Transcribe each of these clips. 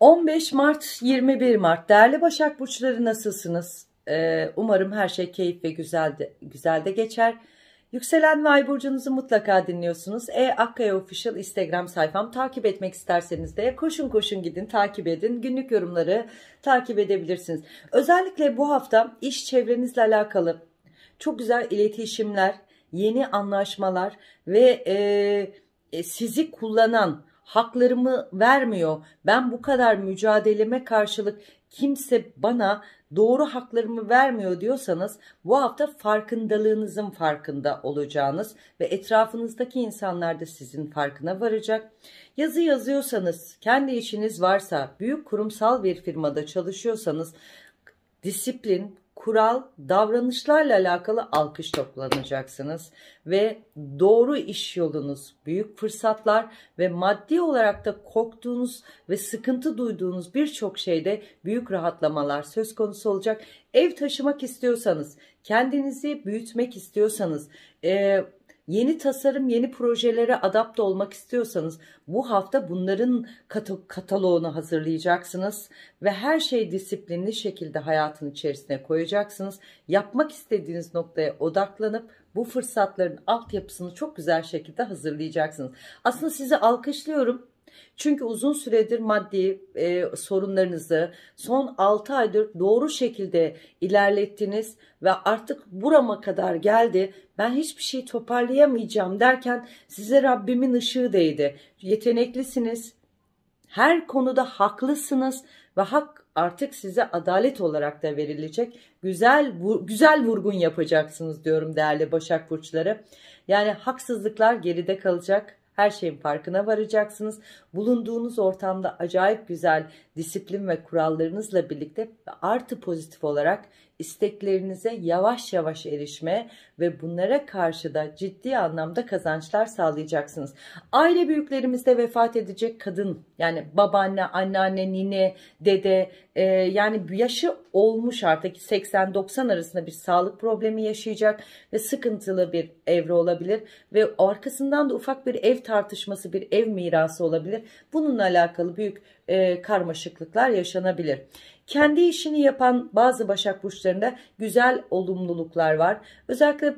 15 Mart 21 Mart değerli Başak Burçları nasılsınız? Ee, umarım her şey keyif ve güzel de, güzel de geçer. Yükselen ve Ay Burcu'nuzu mutlaka dinliyorsunuz. E Akkaya Official Instagram sayfam takip etmek isterseniz de koşun koşun gidin takip edin. Günlük yorumları takip edebilirsiniz. Özellikle bu hafta iş çevrenizle alakalı çok güzel iletişimler, yeni anlaşmalar ve e, e sizi kullanan haklarımı vermiyor. Ben bu kadar mücadeleme karşılık kimse bana doğru haklarımı vermiyor diyorsanız bu hafta farkındalığınızın farkında olacağınız ve etrafınızdaki insanlar da sizin farkına varacak. Yazı yazıyorsanız, kendi işiniz varsa, büyük kurumsal bir firmada çalışıyorsanız disiplin, kural, davranışlarla alakalı alkış toplanacaksınız ve doğru iş yolunuz, büyük fırsatlar ve maddi olarak da korktuğunuz ve sıkıntı duyduğunuz birçok şeyde büyük rahatlamalar söz konusu olacak. Ev taşımak istiyorsanız, kendinizi büyütmek istiyorsanız, e, Yeni tasarım, yeni projelere adapte olmak istiyorsanız bu hafta bunların kat kataloğunu hazırlayacaksınız ve her şeyi disiplinli şekilde hayatın içerisine koyacaksınız. Yapmak istediğiniz noktaya odaklanıp bu fırsatların altyapısını çok güzel şekilde hazırlayacaksınız. Aslında sizi alkışlıyorum. Çünkü uzun süredir maddi e, sorunlarınızı son 6 aydır doğru şekilde ilerlettiniz ve artık burama kadar geldi. Ben hiçbir şey toparlayamayacağım derken size Rabbimin ışığı değdi. Yeteneklisiniz. Her konuda haklısınız ve hak artık size adalet olarak da verilecek. Güzel güzel vurgun yapacaksınız diyorum değerli Başak burçları. Yani haksızlıklar geride kalacak her şeyin farkına varacaksınız. Bulunduğunuz ortamda acayip güzel disiplin ve kurallarınızla birlikte artı pozitif olarak isteklerinize yavaş yavaş erişme ve bunlara karşı da ciddi anlamda kazançlar sağlayacaksınız. Aile büyüklerimizde vefat edecek kadın yani babaanne, anneanne, nine, dede e, yani yaşı olmuş artık 80-90 arasında bir sağlık problemi yaşayacak ve sıkıntılı bir evre olabilir ve arkasından da ufak bir ev tartışması, bir ev mirası olabilir. Bununla alakalı büyük e, karmaşıklıklar yaşanabilir. Kendi işini yapan bazı başak burçlarında güzel olumluluklar var. Özellikle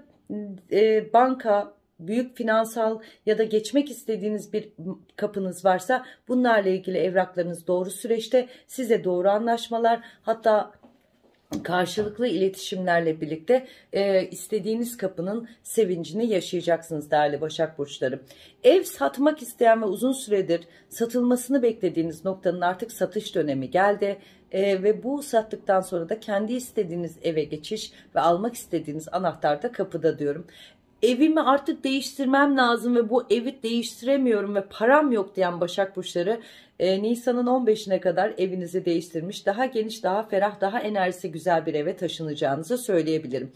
e, banka, büyük finansal ya da geçmek istediğiniz bir kapınız varsa bunlarla ilgili evraklarınız doğru süreçte size doğru anlaşmalar hatta karşılıklı iletişimlerle birlikte e, istediğiniz kapının sevincini yaşayacaksınız değerli Başak Burçları. Ev satmak isteyen ve uzun süredir satılmasını beklediğiniz noktanın artık satış dönemi geldi. E, ve bu sattıktan sonra da kendi istediğiniz eve geçiş ve almak istediğiniz anahtar da kapıda diyorum evimi artık değiştirmem lazım ve bu evi değiştiremiyorum ve param yok diyen Başak Burçları e, Nisan'ın 15'ine kadar evinizi değiştirmiş daha geniş daha ferah daha enerjisi güzel bir eve taşınacağınızı söyleyebilirim.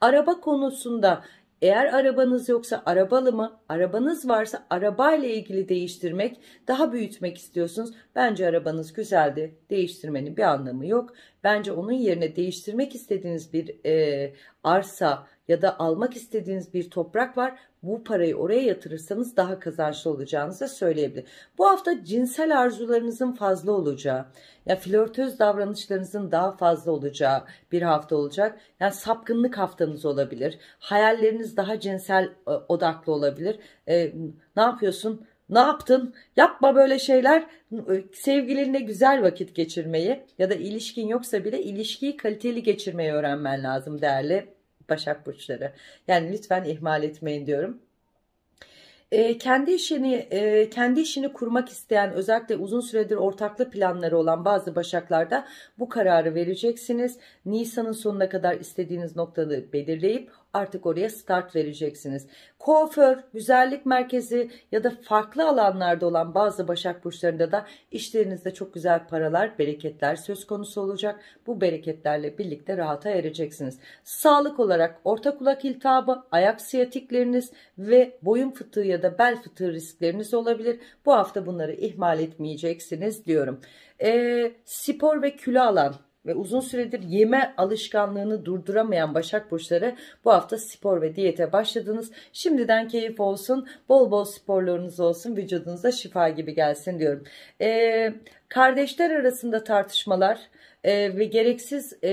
Araba konusunda eğer arabanız yoksa arabalı mı? Arabanız varsa arabayla ilgili değiştirmek, daha büyütmek istiyorsunuz. Bence arabanız güzeldi. Değiştirmenin bir anlamı yok. Bence onun yerine değiştirmek istediğiniz bir e, arsa ya da almak istediğiniz bir toprak var. Bu parayı oraya yatırırsanız daha kazançlı olacağınızı söyleyebilir. Bu hafta cinsel arzularınızın fazla olacağı, ya flörtöz davranışlarınızın daha fazla olacağı bir hafta olacak. Yani sapkınlık haftanız olabilir. Hayalleriniz daha cinsel e, odaklı olabilir. E, ne yapıyorsun? ne yaptın yapma böyle şeyler e, sevgilinle güzel vakit geçirmeyi ya da ilişkin yoksa bile ilişkiyi kaliteli geçirmeyi öğrenmen lazım değerli Başak Burçları. Yani lütfen ihmal etmeyin diyorum. E, kendi işini e, kendi işini kurmak isteyen özellikle uzun süredir ortaklı planları olan bazı başaklarda bu kararı vereceksiniz. Nisan'ın sonuna kadar istediğiniz noktada belirleyip artık oraya start vereceksiniz. Kuaför, güzellik merkezi ya da farklı alanlarda olan bazı başak burçlarında da işlerinizde çok güzel paralar, bereketler söz konusu olacak. Bu bereketlerle birlikte rahata ereceksiniz. Sağlık olarak orta kulak iltihabı, ayak siyatikleriniz ve boyun fıtığı ya da bel fıtığı riskleriniz olabilir. Bu hafta bunları ihmal etmeyeceksiniz diyorum. E, spor ve kilo alan ve uzun süredir yeme alışkanlığını durduramayan Başak Burçları bu hafta spor ve diyete başladınız. Şimdiden keyif olsun, bol bol sporlarınız olsun, vücudunuza şifa gibi gelsin diyorum. Ee, kardeşler arasında tartışmalar e, ve gereksiz e,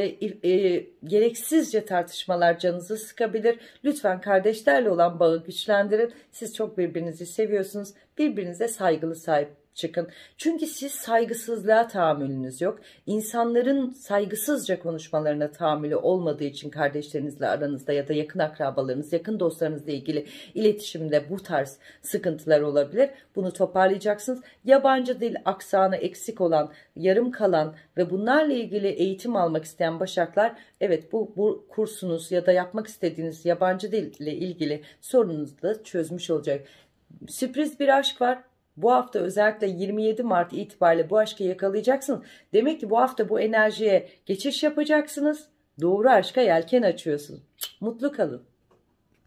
e, gereksizce tartışmalar canınızı sıkabilir. Lütfen kardeşlerle olan bağı güçlendirin. Siz çok birbirinizi seviyorsunuz. Birbirinize saygılı sahip çıkın. Çünkü siz saygısızlığa tahammülünüz yok. İnsanların saygısızca konuşmalarına tahammülü olmadığı için kardeşlerinizle aranızda ya da yakın akrabalarınız, yakın dostlarınızla ilgili iletişimde bu tarz sıkıntılar olabilir. Bunu toparlayacaksınız. Yabancı dil aksanı eksik olan, yarım kalan ve bunlarla ilgili eğitim almak isteyen başaklar evet bu, bu kursunuz ya da yapmak istediğiniz yabancı dille ilgili sorununuzu da çözmüş olacak. Sürpriz bir aşk var. Bu hafta özellikle 27 Mart itibariyle bu aşkı yakalayacaksın. Demek ki bu hafta bu enerjiye geçiş yapacaksınız. Doğru aşka yelken açıyorsun. Mutlu kalın.